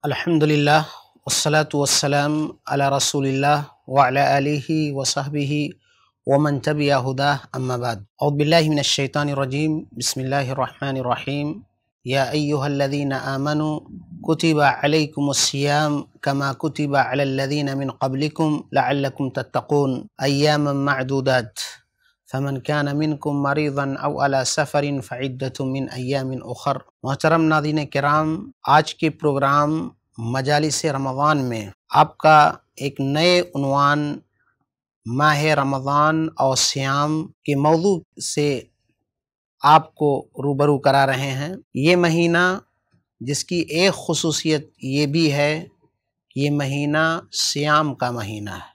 الحمد لله والصلاة والسلام على رسول الله وعلى آله وصحبه ومن تبع هداه أما بعد أعوذ بالله من الشيطان الرجيم بسم الله الرحمن الرحيم يا أيها الذين آمنوا كتب عليكم الصيام كما كتب على الذين من قبلكم لعلكم تتقون أياما معدودات फमन क्या नमिन को मरीदन अला सफ़रिन फ़ैदतमिन अयामिन उखर मोहतरम नादिन कराम आज के प्रोग्राम मजालिस रमज़ान में आपका एक नए उनवान माह रमज़ान और श्याम के मौजू से आपको रूबरू करा रहे हैं ये महीना जिसकी एक खसूसियत ये भी है कि ये महीना श्याम का महीना है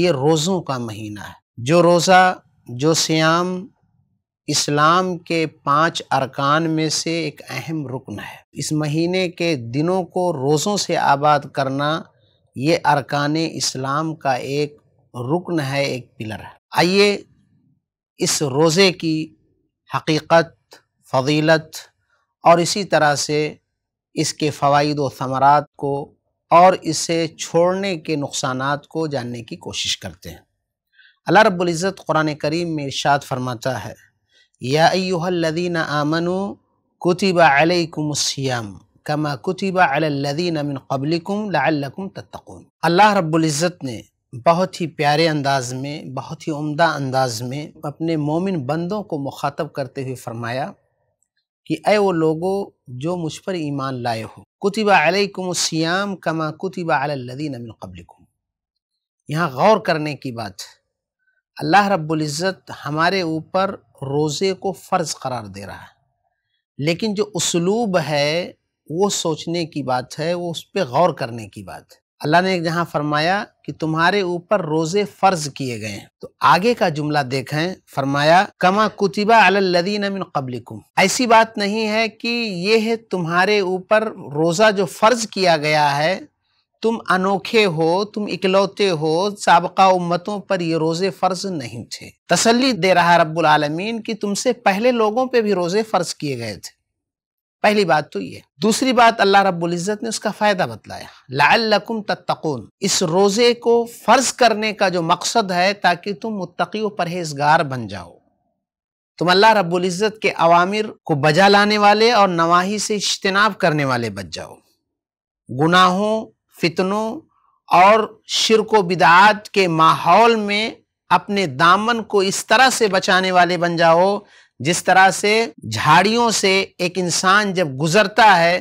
ये रोज़ों का महीना है जो रोज़ा जो श्याम इस्लाम के पांच अरकान में से एक अहम रुकन है इस महीने के दिनों को रोज़ों से आबाद करना ये अरकान इस्लाम का एक रुकन है एक पिलर है आइए इस रोज़े की हकीकत फजीलत और इसी तरह से इसके फ़वाद व को और इसे छोड़ने के नुकसान को जानने की कोशिश करते हैं अल्लाह इज़्ज़त क़ुरान करीम में इर्शाद फरमाता है या अयुहल्लदीन आमनु कुतब अलकुमसम कमा कुतब अलदीन मिन कबलिकुम लकुम तत्तकून अल्लाह रब्ज़त ने बहुत ही प्यारे अंदाज में बहुत ही उम्दा अंदाज में अपने मोमिन बंदों को मुखातब करते हुए फरमाया कि अ वो लोगो जो मुझ पर ईमान लाए हो कुतब सियाम कमा कुतब अलदीन मिन कबलिकुम यहाँ गौर करने की बात है अल्लाह रब्ज़त हमारे ऊपर रोज़े को फ़र्ज़ करार दे रहा है लेकिन जो उसलूब है वो सोचने की बात है वो उस पर गौर करने की बात है अल्लाह ने जहाँ फरमाया कि तुम्हारे ऊपर रोज़े फ़र्ज़ किए गए हैं तो आगे का जुमला देखें फरमाया कमा कुतिबा अलदीन मिन कबलिकुम ऐसी बात नहीं है कि यह तुम्हारे ऊपर रोज़ा जो फ़र्ज़ किया गया है तुम अनोखे हो तुम इकलौते हो सबका उम्मतों पर ये रोज़े फ़र्ज नहीं थे तसल्ली दे रहा रब्बुल आलमीन कि तुमसे पहले लोगों पे भी रोज़े फ़र्ज किए गए थे पहली बात तो ये दूसरी बात अल्लाह रब्बुल इज़्ज़त ने उसका फ़ायदा बतलाया लाकुम तत्तकून इस रोज़े को फ़र्ज करने का जो मकसद है ताकि तुम मुतकी व परहेजगार बन जाओ तुम अल्लाह रब्बुल इज़्ज़त के अवामिर को बजा लाने वाले और नवाही से इज्तनाब करने वाले बच जाओ गुनाहों फितनों और शिर को बिदात के माहौल में अपने दामन को इस तरह से बचाने वाले बन जाओ जिस तरह से झाड़ियों से एक इंसान जब गुजरता है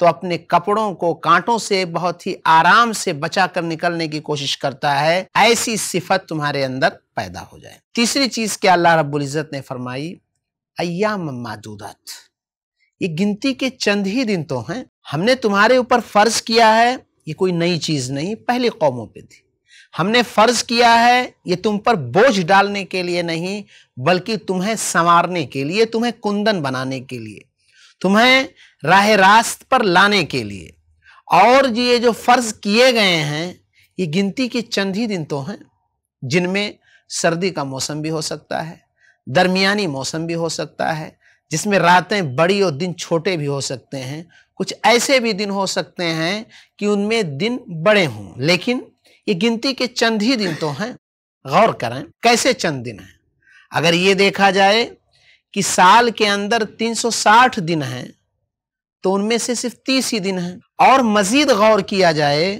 तो अपने कपड़ों को कांटों से बहुत ही आराम से बचा कर निकलने की कोशिश करता है ऐसी सिफत तुम्हारे अंदर पैदा हो जाए तीसरी चीज क्या अल्लाह रब्बुल इज़्ज़त ने फरमाई अयाम मादूदत ये गिनती के चंद ही दिन तो हैं हमने तुम्हारे ऊपर फर्ज किया है ये कोई नई चीज़ नहीं पहले कौमों पे थी हमने फ़र्ज़ किया है ये तुम पर बोझ डालने के लिए नहीं बल्कि तुम्हें संवारने के लिए तुम्हें कुंदन बनाने के लिए तुम्हें राह रास्त पर लाने के लिए और ये जो फ़र्ज़ किए गए हैं ये गिनती के चंद ही दिन तो हैं जिनमें सर्दी का मौसम भी हो सकता है दरमियानी मौसम भी हो सकता है जिसमें रातें बड़ी और दिन छोटे भी हो सकते हैं कुछ ऐसे भी दिन हो सकते हैं कि उनमें दिन बड़े हों लेकिन ये गिनती के चंद ही दिन तो हैं गौर करें कैसे चंद दिन हैं अगर ये देखा जाए कि साल के अंदर 360 दिन हैं तो उनमें से सिर्फ 30 ही दिन हैं और मजीद गौर किया जाए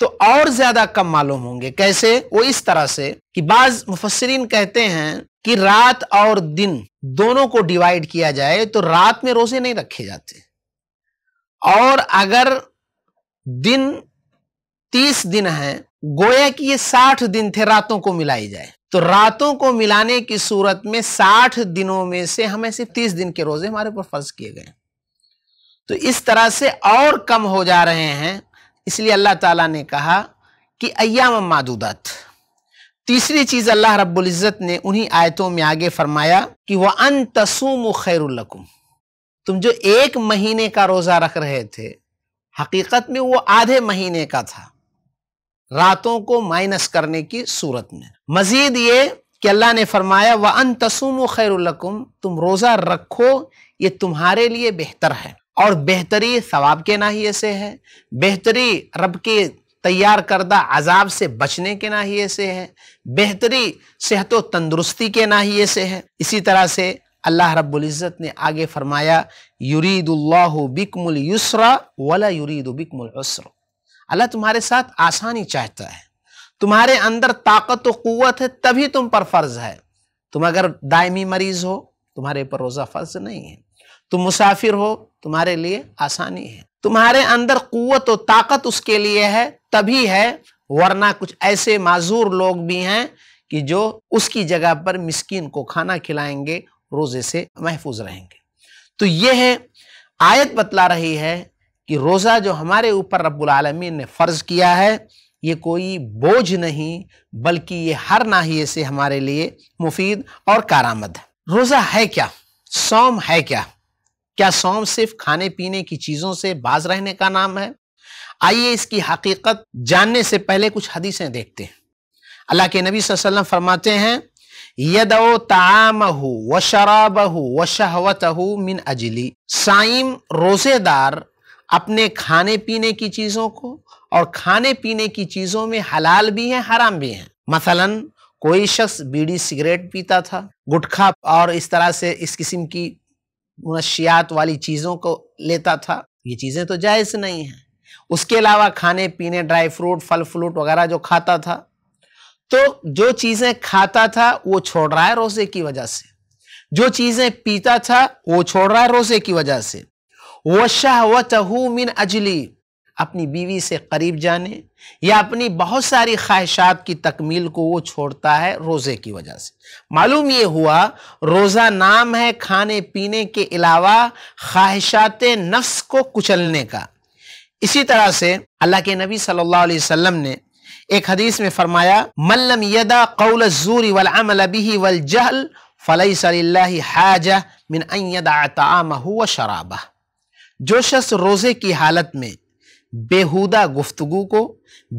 तो और ज्यादा कम मालूम होंगे कैसे वो इस तरह से कि बाज मुफसरीन कहते हैं कि रात और दिन दोनों को डिवाइड किया जाए तो रात में रोजे नहीं रखे जाते और अगर दिन तीस दिन है गोया कि ये साठ दिन थे रातों को मिलाई जाए तो रातों को मिलाने की सूरत में साठ दिनों में से हमें सिर्फ तीस दिन के रोजे हमारे ऊपर फर्ज किए गए तो इस तरह से और कम हो जा रहे हैं इसलिए अल्लाह ताला ने कहा कि अयाम मादूदत तीसरी चीज़ अल्लाह रब्बुल इज़्ज़त ने उन्हीं आयतों में आगे फरमाया कि वह अन तसूम खैरकुम तुम जो एक महीने का रोज़ा रख रहे थे हकीकत में वो आधे महीने का था रातों को माइनस करने की सूरत में मजीद ये कि अल्लाह ने फरमाया वह अन तसूम खैरकुम तुम रोज़ा रखो ये तुम्हारे लिए बेहतर है और बेहतरी सवाब के नाहिए से है बेहतरी रब के तैयार करदा अजाब से बचने के नाहिए से है बेहतरी सेहत व तंदुरुस्ती के नाहिए से है इसी तरह से अल्लाह इज़्ज़त ने आगे फरमाया युरीदुल्लाहु बिकमुल युसरा वला युरीदु बिकमुल उसर अल्लाह तुम्हारे साथ आसानी चाहता है तुम्हारे अंदर ताकत व क़वत है तभी तुम पर फ़र्ज़ है तुम अगर दायमी मरीज़ हो तुम्हारे पर रोज़ा फ़र्ज़ नहीं है तुम मुसाफिर हो तुम्हारे लिए आसानी है तुम्हारे अंदर कुत और ताकत उसके लिए है तभी है वरना कुछ ऐसे माजूर लोग भी हैं कि जो उसकी जगह पर मिस्किन को खाना खिलाएंगे रोज़े से महफूज रहेंगे तो यह है आयत बतला रही है कि रोज़ा जो हमारे ऊपर आलमीन ने फ़र्ज़ किया है ये कोई बोझ नहीं बल्कि ये हर नाहिए से हमारे लिए मुफीद और कारामद है रोज़ा है क्या सौम है क्या क्या सौम सिर्फ खाने पीने की चीजों से बाज रहने का नाम है आइए इसकी हकीकत जानने से पहले कुछ हदीसें देखते हैं अल्लाह के नबी वसल्लम फरमाते हैं यदो तामहु व शराबहु व शहवतहु मिन अजली साइम रोजेदार अपने खाने पीने की चीज़ों को और खाने पीने की चीज़ों में हलाल भी हैं हराम भी हैं मसलन कोई शख्स बीड़ी सिगरेट पीता था गुटखा और इस तरह से इस किस्म की मुनशियात वाली चीज़ों को लेता था ये चीज़ें तो जायज़ नहीं हैं उसके अलावा खाने पीने ड्राई फ्रूट फल फ्रूट वगैरह जो खाता था तो जो चीज़ें खाता था वो छोड़ रहा है रोज़े की वजह से जो चीज़ें पीता था वो छोड़ रहा है रोज़े की वजह से वह शाह व तहू मिन अजली अपनी बीवी से करीब जाने या अपनी बहुत सारी ख्वाहिशात की तकमील को वो छोड़ता है रोज़े की वजह से मालूम ये हुआ रोज़ा नाम है खाने पीने के अलावा ख्वाहिशात नफ्स को कुचलने का इसी तरह से अल्लाह के नबी सल्लल्लाहु अलैहि वसल्लम ने एक हदीस में फरमाया मल्लम यदा कौल जूरी वल अमल बिही वल जहल फ़लई हाजा मिन अदा ताम शराबा जो शख्स रोज़े की हालत में बेहुदा गुफ्तगु को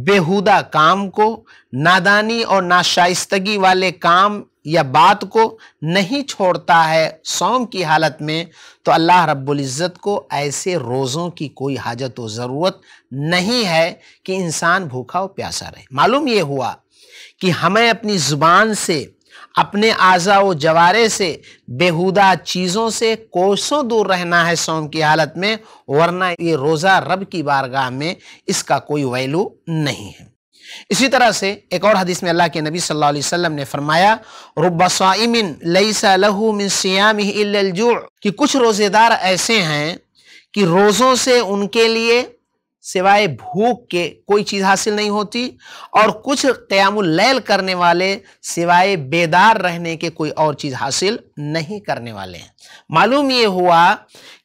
बेहुदा काम को नादानी और नाशाइस्तगी वाले काम या बात को नहीं छोड़ता है सौम की हालत में तो अल्लाह रब्बुल इज़्ज़त को ऐसे रोज़ों की कोई हाजत व ज़रूरत नहीं है कि इंसान भूखा और प्यासा रहे मालूम ये हुआ कि हमें अपनी ज़ुबान से अपने आज़ा व जवारे से बेहुदा चीज़ों से कोसों दूर रहना है सोम की हालत में वरना ये रोज़ा रब की बारगाह में इसका कोई वैल्यू नहीं है इसी तरह से एक और हदीस में अल्लाह के नबी सल्लल्लाहु अलैहि वसल्लम ने फरमाया रुबसाइमिन लईसा लहू मिन सियाम कि कुछ रोज़ेदार ऐसे हैं कि रोज़ों से उनके लिए सिवाय भूख के कोई चीज हासिल नहीं होती और कुछ लैल करने वाले सिवाय बेदार रहने के कोई और चीज हासिल नहीं करने वाले हैं मालूम ये हुआ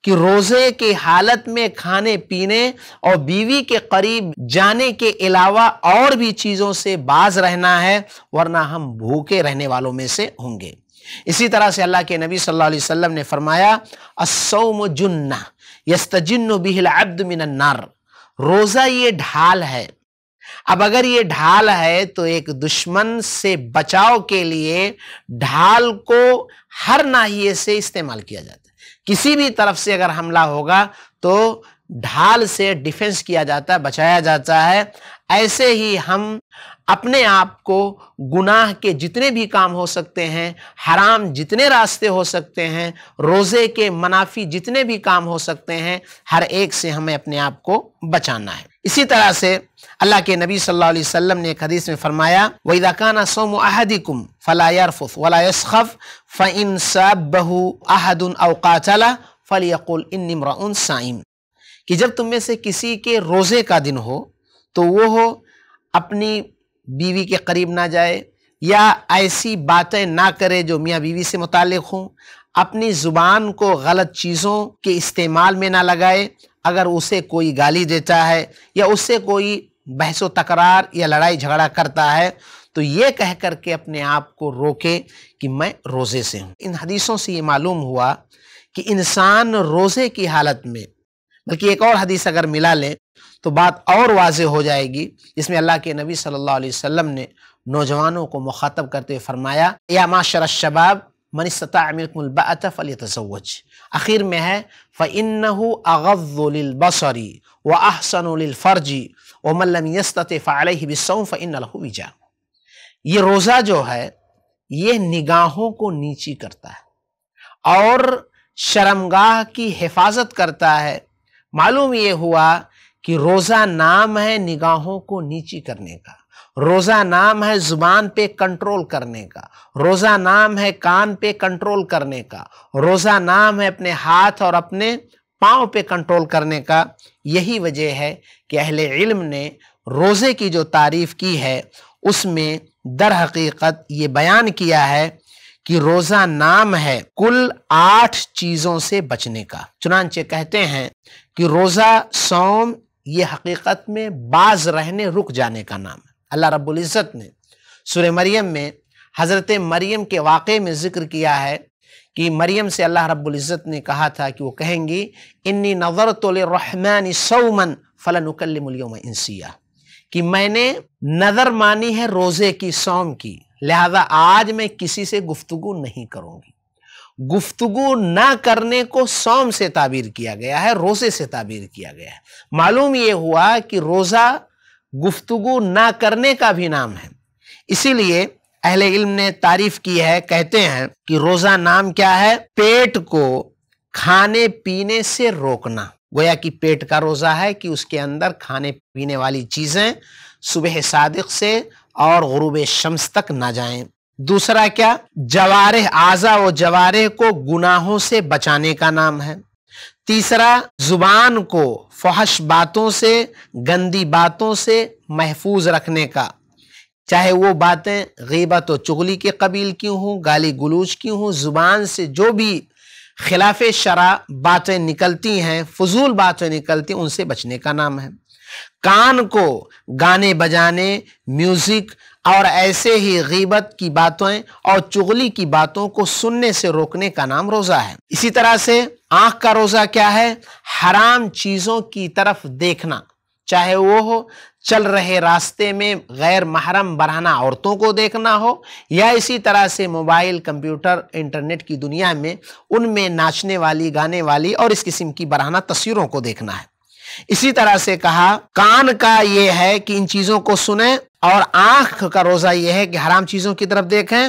कि रोजे की हालत में खाने पीने और बीवी के करीब जाने के अलावा और भी चीजों से बाज रहना है वरना हम भूखे रहने वालों में से होंगे इसी तरह से अल्लाह के नबी सल्लल्लाहु अलैहि वसल्लम ने फरमाया जुन्ना यस्तजिन्नु बिहिल अब्द मिनन्नार रोजा ये ढाल है अब अगर ये ढाल है तो एक दुश्मन से बचाव के लिए ढाल को हर नाहिए से इस्तेमाल किया जाता है किसी भी तरफ से अगर हमला होगा तो ढाल से डिफेंस किया जाता है बचाया जाता है ऐसे ही हम अपने आप को गुनाह के जितने भी काम हो सकते हैं हराम जितने रास्ते हो सकते हैं रोज़े के मनाफी जितने भी काम हो सकते हैं हर एक से हमें अपने आप को बचाना है इसी तरह से अल्लाह के नबी सल्लल्लाहु अलैहि वसल्लम ने एक हदीस में फरमाया वईदाकाना सोम अहदिकुम फ़लायरफ़ वलायसख़फ़ फ़िन सब बहू अहदन अवकाचला फ़लियकुल इनमराउन साइम कि जब तुम में से किसी के रोज़े का दिन हो तो वो हो अपनी बीवी के करीब ना जाए या ऐसी बातें ना करे जो मियाँ बीवी से मुतक़ हों अपनी ज़ुबान को गलत चीज़ों के इस्तेमाल में ना लगाए अगर उसे कोई गाली देता है या उससे कोई बहस व तकरार या लड़ाई झगड़ा करता है तो ये कह कर के अपने आप को रोके कि मैं रोज़े से हूँ इन हदीसों से ये मालूम हुआ कि इंसान रोज़े की हालत में बल्कि एक और हदीस अगर मिला लें तो बात और वाज हो जाएगी इसमें अल्लाह के नबी सल्लल्लाहु अलैहि वसल्लम ने नौजवानों को मुखातब करते हुए फरमाया या माशर शबाब मनसता आखिर में है फ़िन अगवरी व फ़र्जी व मल्लम फ़िनजा ये रोज़ा जो है ये निगाहों को नीची करता है और शर्मगाह की हिफाजत करता है मालूम ये हुआ कि रोज़ा नाम है निगाहों को नीची करने का रोज़ा नाम है ज़ुबान पे कंट्रोल करने का रोज़ा नाम है कान पे कंट्रोल करने का रोज़ा नाम है अपने हाथ और अपने पाँव पे कंट्रोल करने का यही वजह है कि अहले इल्म ने रोज़े की जो तारीफ़ की है उसमें दर हकीकत ये बयान किया है कि रोज़ा नाम है कुल आठ चीज़ों से बचने का चुनानचे कहते हैं कि रोज़ा सोम ये हकीकत में बाज रहने रुक जाने का नाम है अल्लाह रब्बुल इज़्ज़त ने सुर मरियम में हज़रत मरियम के वाक़े में ज़िक्र किया है कि मरियम से अल्लाह रब्बुल इज़्ज़त ने कहा था कि वो कहेंगी इन्नी नज़र तो रहमान सौमन फ़लन उकलम इंसिया कि मैंने नज़र मानी है रोज़े की सौम की लिहाजा आज मैं किसी से गुफ्तु नहीं करूँगी गुफ्तगु ना करने को सोम से ताबीर किया गया है रोज़े से ताबीर किया गया है मालूम यह हुआ कि रोज़ा गुफ्तगु ना करने का भी नाम है इसीलिए अहले इल्म ने तारीफ की है कहते हैं कि रोज़ा नाम क्या है पेट को खाने पीने से रोकना गोया कि पेट का रोज़ा है कि उसके अंदर खाने पीने वाली चीज़ें सुबह सादिक से और गरूब शम्स तक ना जाएं दूसरा क्या जवार आजा व जवार को गुनाहों से बचाने का नाम है तीसरा जुबान को फहश बातों से गंदी बातों से महफूज रखने का चाहे वो बातें गीबत व चुगली के कबील क्यों हों गाली गुलूच क्यों हों जुबान से जो भी खिलाफ शरा बातें निकलती हैं फजूल बातें निकलती उनसे बचने का नाम है कान को गाने बजाने म्यूजिक और ऐसे ही गीबत की बातों और चुगली की बातों को सुनने से रोकने का नाम रोज़ा है इसी तरह से आंख का रोज़ा क्या है हराम चीज़ों की तरफ देखना चाहे वो हो चल रहे रास्ते में गैर महरम बढ़ाना औरतों को देखना हो या इसी तरह से मोबाइल कंप्यूटर इंटरनेट की दुनिया में उनमें नाचने वाली गाने वाली और इस किस्म की बढ़ाना तस्वीरों को देखना है इसी तरह से कहा कान का ये है कि इन चीजों को सुने और आंख का रोजा यह है कि हराम चीजों की तरफ देखें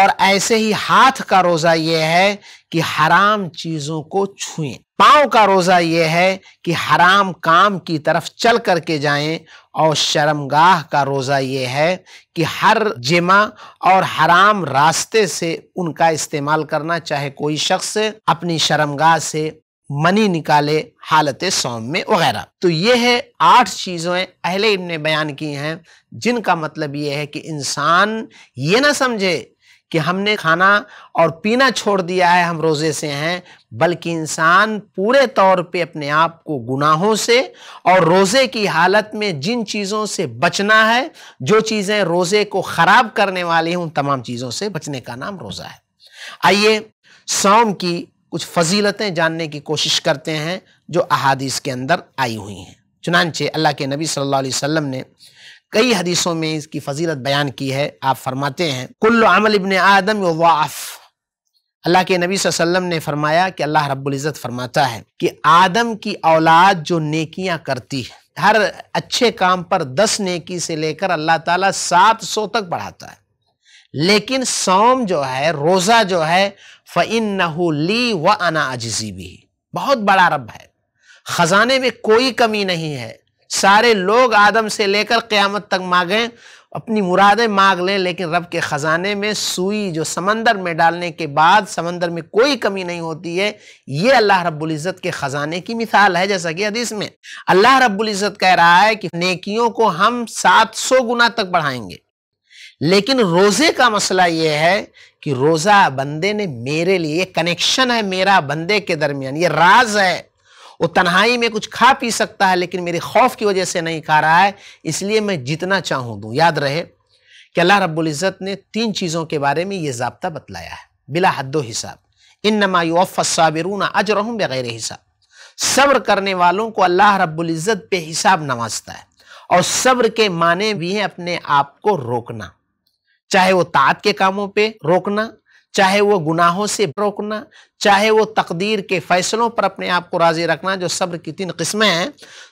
और ऐसे ही हाथ का रोजा यह है कि हराम चीजों को छुए पांव का रोजा यह है कि हराम काम की तरफ चल करके जाएं और शर्मगाह का रोजा यह है कि हर जिमा और हराम रास्ते से उनका इस्तेमाल करना चाहे कोई शख्स अपनी शर्मगाह से मनी निकाले हालत सौम में वगैरह तो ये है आठ चीज़ें अहले इबन बयान की हैं जिनका मतलब ये है कि इंसान ये ना समझे कि हमने खाना और पीना छोड़ दिया है हम रोज़े से हैं बल्कि इंसान पूरे तौर पे अपने आप को गुनाहों से और रोज़े की हालत में जिन चीज़ों से बचना है जो चीज़ें रोज़े को ख़राब करने वाली हैं उन तमाम चीज़ों से बचने का नाम रोज़ा है आइए सौम की कुछ फजीलतें जानने की कोशिश करते हैं जो अहादीस के अंदर आई हुई हैं चुनानचे अल्लाह के नबी सल्लल्लाहु अलैहि वसल्लम ने कई हदीसों में इसकी फजीलत बयान की है आप फरमाते हैं कुल्ल अमल इबन आदम वाफ अल्लाह के नबी वसल्लम ने फरमाया कि अल्लाह रब्ज़त फरमाता है कि आदम की औलाद जो नेकियां करती है हर अच्छे काम पर दस नेकी से लेकर अल्लाह ताला सात सौ तक बढ़ाता है लेकिन सौम जो है रोज़ा जो है फ़िन ली व अना अजजी भी बहुत बड़ा रब है ख़जाने में कोई कमी नहीं है सारे लोग आदम से लेकर क़्यामत तक मांगें अपनी मुरादें मांग लें लेकिन रब के ख़जाने में सुई जो समंदर में डालने के बाद समंदर में कोई कमी नहीं होती है ये अल्लाह रब्ज़त के ख़जाने की मिसाल है जैसा कि हदीस में अल्लाह रब्ज़त कह रहा है कि नेकियों को हम सात सौ गुना तक बढ़ाएंगे लेकिन रोजे का मसला यह है कि रोजा बंदे ने मेरे लिए कनेक्शन है मेरा बंदे के दरमियान ये राज है वो तन्हाई में कुछ खा पी सकता है लेकिन मेरे खौफ की वजह से नहीं खा रहा है इसलिए मैं जितना चाहूँ दूं याद रहे कि अल्लाह इज़्ज़त ने तीन चीज़ों के बारे में ये जबता बतलाया है बिला हद्दो हिसाब इन नमायूफ़ाबिरून अज रहूँ बग़ैर हिसाब सब्र करने वालों को अल्लाह रब्ज़त बेहिसाब नवाजता है और सब्र के माने भी हैं अपने आप को रोकना चाहे वो तात के कामों पे रोकना चाहे वो गुनाहों से रोकना चाहे वो तकदीर के फैसलों पर अपने आप को राजी रखना जो सब्र की तीन किस्में हैं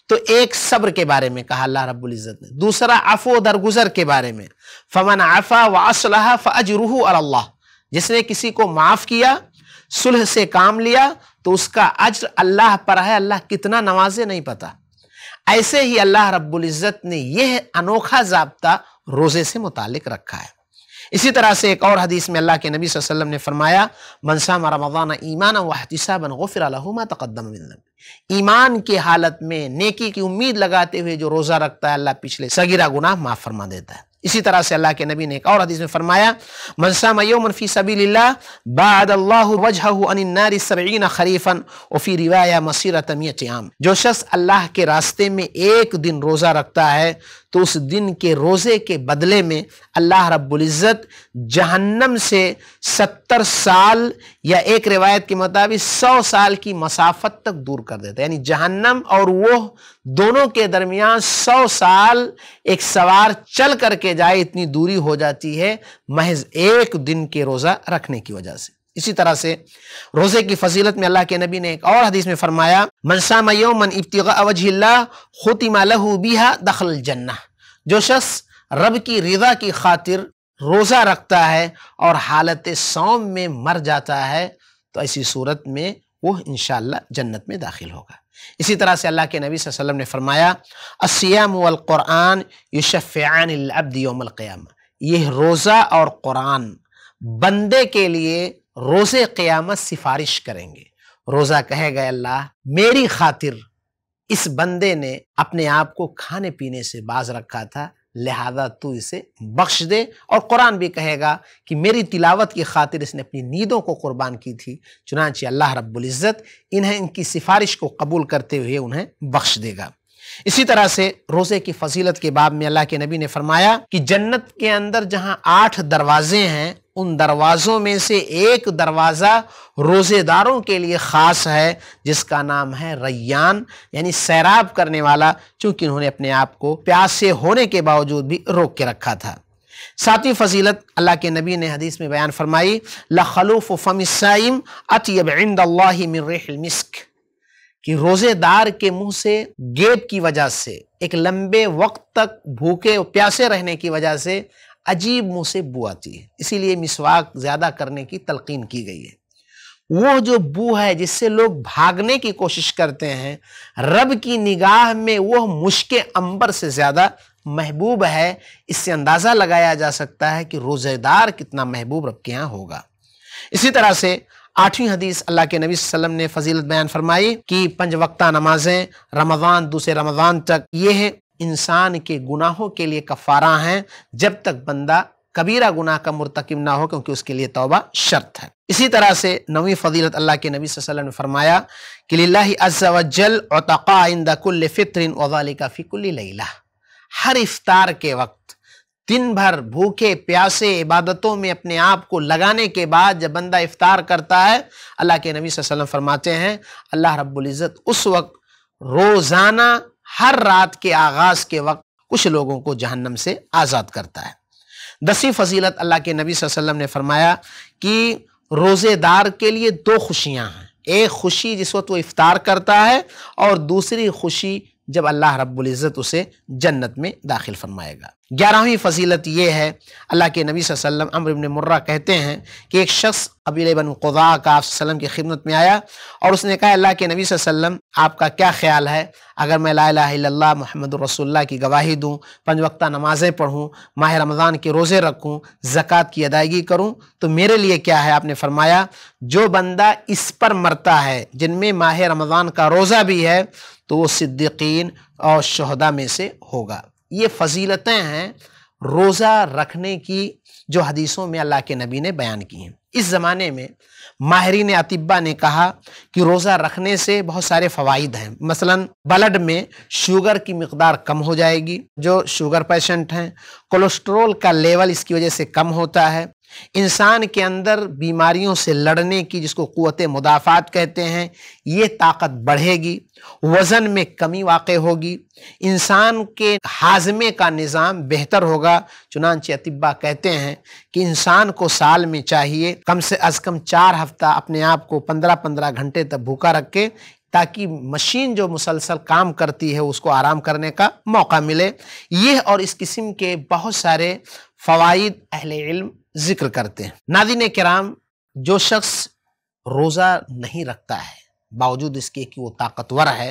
तो एक सब्र के बारे में कहा अल्लाह रब्बुल इज़्ज़त ने दूसरा अफो दरगुजर के बारे में फमन आफ़ा व असलह फ़जरूह अल्लाह जिसने किसी को माफ़ किया सुलह से काम लिया तो उसका अज्र अल्लाह पर है अल्लाह कितना नवाजे नहीं पता ऐसे ही अल्लाह रब्बुल इज़्ज़त ने यह अनोखा जबता रोज़े से मुतालिक रखा है इसी तरह से एक और हदीस में अल्लाह के नबी वसल्लम ने फरमाया मनसाम रमदाना ईमान वहतिसाबन गफिर मा तकदम ईमान के हालत में नेकी की उम्मीद लगाते हुए जो रोज़ा रखता है अल्लाह पिछले सगीरा गुनाह माफ़ फरमा देता है इसी तरह से अल्लाह के नबी ने एक और हदीस में फरमाया मनसा मनसाम मनफ़ी सबील्ला बाद वजहनारीन खरीफन वफ़ी रिवाया मसीरतमियत आम जो शख्स अल्लाह के रास्ते में एक दिन रोज़ा रखता है तो उस दिन के रोज़े के बदले में अल्लाह रब्ज़त जहन्नम से सत्तर साल या एक रिवायत के मुताबिक सौ साल की मसाफत तक दूर कर देता है यानी जहन्नम और वो दोनों के दरमियान सौ साल एक सवार चल करके जाए इतनी दूरी हो जाती है महज एक दिन के रोज़ा रखने की वजह से इसी तरह से रोज़े की फजीलत में अल्लाह के नबी ने एक और हदीस में फरमाया मनसा मयो मन इब्तिगा अवजल्ला खुतिमा बिहा दखल जन्ना जो शख्स रब की रिजा की खातिर रोज़ा रखता है और हालत सौम में मर जाता है तो ऐसी सूरत में वो इन जन्नत में दाखिल होगा इसी तरह से अल्लाह के नबी वसल्लम ने फरमाया असयाम क़ुरान यूशफ़ानबदीम यह रोज़ा और क़ुरान बंदे के लिए रोज़े क़यामत सिफारिश करेंगे रोज़ा कहेगा अल्लाह मेरी खातिर इस बंदे ने अपने आप को खाने पीने से बाज रखा था लिहाजा तू इसे बख्श दे और कुरान भी कहेगा कि मेरी तिलावत की खातिर इसने अपनी नींदों को कुर्बान की थी चुनाच अल्लाह रब्ज़त इन्हें इनकी सिफारिश को कबूल करते हुए उन्हें बख्श देगा इसी तरह से रोज़े की फजीलत के बाब में अल्लाह के नबी ने फरमाया कि जन्नत के अंदर जहाँ आठ दरवाजे हैं उन दरवाज़ों में से एक दरवाज़ा रोज़ेदारों के लिए ख़ास है जिसका नाम है रैयान यानी सैराब करने वाला चूँकि उन्होंने अपने आप को प्यासे होने के बावजूद भी रोक के रखा था सातवीं फजीलत अल्लाह के नबी ने हदीस में बयान फरमाई लखलूफ़ फ़मसाइम अतयब मिस्क कि रोज़ेदार के मुंह से गेप की वजह से एक लंबे वक्त तक भूखे और प्यासे रहने की वजह से अजीब मुँह से बू आती है इसीलिए मिसवाक ज़्यादा करने की तलकीन की गई है वो जो बू है जिससे लोग भागने की कोशिश करते हैं रब की निगाह में वह मुश्क अंबर से ज़्यादा महबूब है इससे अंदाज़ा लगाया जा सकता है कि रोज़ेदार कितना महबूब रब के यहाँ होगा इसी तरह से आठवीं हदीस अल्लाह के नबी वसल्लम ने फजीलत बयान फरमाई कि पंज वक्ता नमाजें रमज़ान दूसरे रमज़ान तक ये है इंसान के गुनाहों के लिए कफ़ारा हैं जब तक बंदा कबीरा गुनाह का मुरतकब ना हो क्योंकि उसके लिए तोबा शर्त है इसी तरह से नवी फजीलत अल्लाह के नबी वसल्लम ने फरमाया कि लाजल लैला हर इफ्तार के वक्त दिन भर भूखे प्यासे इबादतों में अपने आप को लगाने के बाद जब बंदा इफ्तार करता है अल्लाह के नबी वसल्लम फरमाते हैं अल्लाह रब्बुल इज़्ज़त उस वक्त रोज़ाना हर रात के आगाज के वक्त कुछ लोगों को जहन्नम से आज़ाद करता है दसी फजीलत अल्लाह के नबी वसल्लम ने फरमाया कि रोज़ेदार के लिए दो खुशियाँ हैं एक खुशी जिस वक्त वो इफ़ार करता है और दूसरी खुशी जब अल्लाह रब्बुल इज़्ज़त उसे जन्नत में दाखिल फरमाएगा ग्यारहवीं फजीलत ये है अल्लाह के नबी वसल्लम अमर इबन मुर्रा कहते हैं कि एक शख्स अबील बन खुदा का आप वसल्लम की खिदमत में आया और उसने कहा अल्लाह के नबी वसल्लम आपका क्या ख्याल है अगर मैं ला मोहम्मद रसोल्ला की गवाही दूँ पंज वक्ता नमाज़ें पढ़ूँ माह रमज़ान के रोज़े रखूँ ज़क़़त की अदायगी करूँ तो मेरे लिए क्या है आपने फरमाया जो बंदा इस पर मरता है जिनमें माह रमज़ान का रोज़ा भी है तो वो सिद्दीकीन और शहदा में से होगा ये फजीलतें हैं रोज़ा रखने की जो हदीसों में अल्लाह के नबी ने बयान की हैं इस ज़माने में माहरीन अतिबा ने कहा कि रोज़ा रखने से बहुत सारे फ़वाद हैं मसलन ब्लड में शुगर की मकदार कम हो जाएगी जो शुगर पेशेंट हैं कोलेस्ट्रोल का लेवल इसकी वजह से कम होता है इंसान के अंदर बीमारियों से लड़ने की जिसको क़वत मुदाफ़ात कहते हैं ये ताकत बढ़ेगी वज़न में कमी वाक़ होगी इंसान के हाजमे का निज़ाम बेहतर होगा चुनानचे अतिबा कहते हैं कि इंसान को साल में चाहिए कम से अज़ कम चार हफ्ता अपने आप को पंद्रह पंद्रह घंटे तक भूखा रख के ताकि मशीन जो मुसलसल काम करती है उसको आराम करने का मौका मिले यह और इस किस्म के बहुत सारे फ़वाद अहल इल्म जिक्र करते हैं नादिन कराम जो शख्स रोज़ा नहीं रखता है बावजूद इसके कि वो ताकतवर है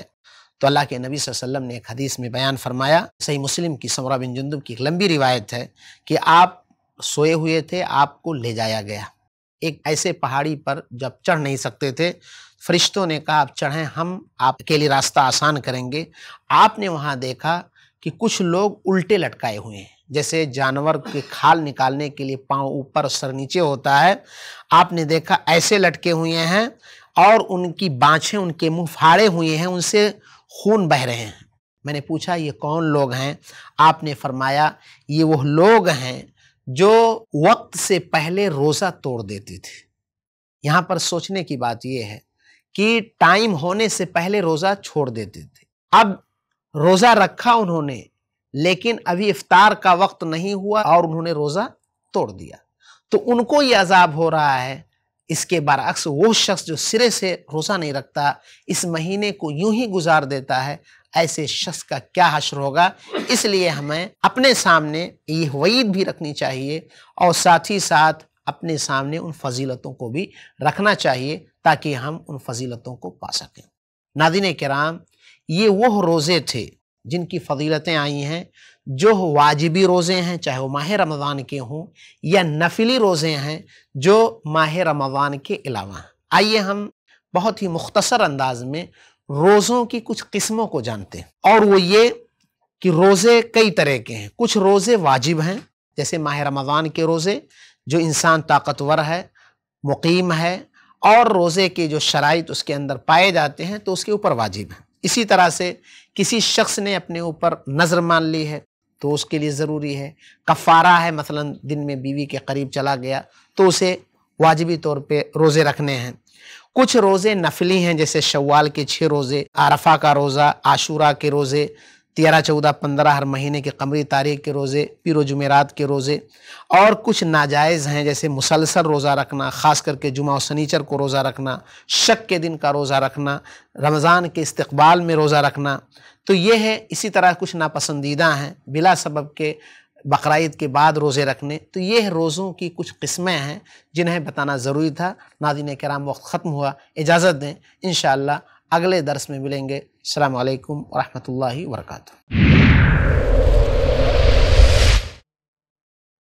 तो अल्लाह के नबी वसल्लम ने एक हदीस में बयान फरमाया सही मुस्लिम की समरा बिन जुंदुब की एक लंबी रिवायत है कि आप सोए हुए थे आपको ले जाया गया एक ऐसे पहाड़ी पर जब चढ़ नहीं सकते थे फरिश्तों ने कहा आप चढ़ें हम आपके लिए रास्ता आसान करेंगे आपने वहाँ देखा कि कुछ लोग उल्टे लटकाए हुए हैं जैसे जानवर के खाल निकालने के लिए पांव ऊपर सर नीचे होता है आपने देखा ऐसे लटके हुए हैं और उनकी बाँछें उनके मुंह फाड़े हुए हैं उनसे खून बह रहे हैं मैंने पूछा ये कौन लोग हैं आपने फरमाया ये वो लोग हैं जो वक्त से पहले रोज़ा तोड़ देते थे यहाँ पर सोचने की बात यह है कि टाइम होने से पहले रोज़ा छोड़ देते थे अब रोज़ा रखा उन्होंने लेकिन अभी इफ्तार का वक्त नहीं हुआ और उन्होंने रोज़ा तोड़ दिया तो उनको ये अजाब हो रहा है इसके बरक्स वो शख्स जो सिरे से रोज़ा नहीं रखता इस महीने को यूं ही गुजार देता है ऐसे शख्स का क्या हशर होगा इसलिए हमें अपने सामने ये वईद भी रखनी चाहिए और साथ ही साथ अपने सामने उन फजीलतों को भी रखना चाहिए ताकि हम उन फजीलतों को पा सकें नादिन कराम ये वो रोज़े थे जिनकी फजीलतें आई हैं जो वाजिबी रोज़े हैं चाहे वो माह रमज़ान के हों या नफिली रोज़े हैं जो माह रमज़ान के अलावा आइए हम बहुत ही मुख्तसर अंदाज में रोज़ों की कुछ किस्मों को जानते हैं और वो ये कि रोज़े कई तरह के हैं कुछ रोज़े वाजिब हैं जैसे माह रमज़ान के रोज़े जो इंसान ताकतवर है मुकीम है और रोज़े के जो शराइ उसके अंदर पाए जाते हैं तो उसके ऊपर वाजिब हैं इसी तरह से किसी शख्स ने अपने ऊपर नज़र मान ली है तो उसके लिए ज़रूरी है कफ़ारा है मसलन दिन में बीवी के करीब चला गया तो उसे वाजबी तौर पे रोज़े रखने हैं कुछ रोज़े नफली हैं जैसे शवाल के छः रोज़े आरफा का रोज़ा आशूरा के रोज़े तेरह चौदह पंद्रह हर महीने के कमरी तारीख के रोज़े पीर जुमेरात के रोज़े और कुछ नाजायज़ हैं जैसे मुसलसल रोज़ा रखना ख़ास करके जुमा और सनीचर को रोज़ा रखना शक के दिन का रोज़ा रखना रमज़ान के इस्तबाल में रोज़ा रखना तो ये है इसी तरह कुछ नापसंदीदा हैं बिला सबब के बकर के बाद रोज़े रखने तो ये रोज़ों की कुछ किस्में हैं जिन्हें बताना ज़रूरी था नादिन कराम वक्त ख़त्म हुआ इजाज़त दें इन अगले दर्स में मिलेंगे अल्लाम वरहमल वर्का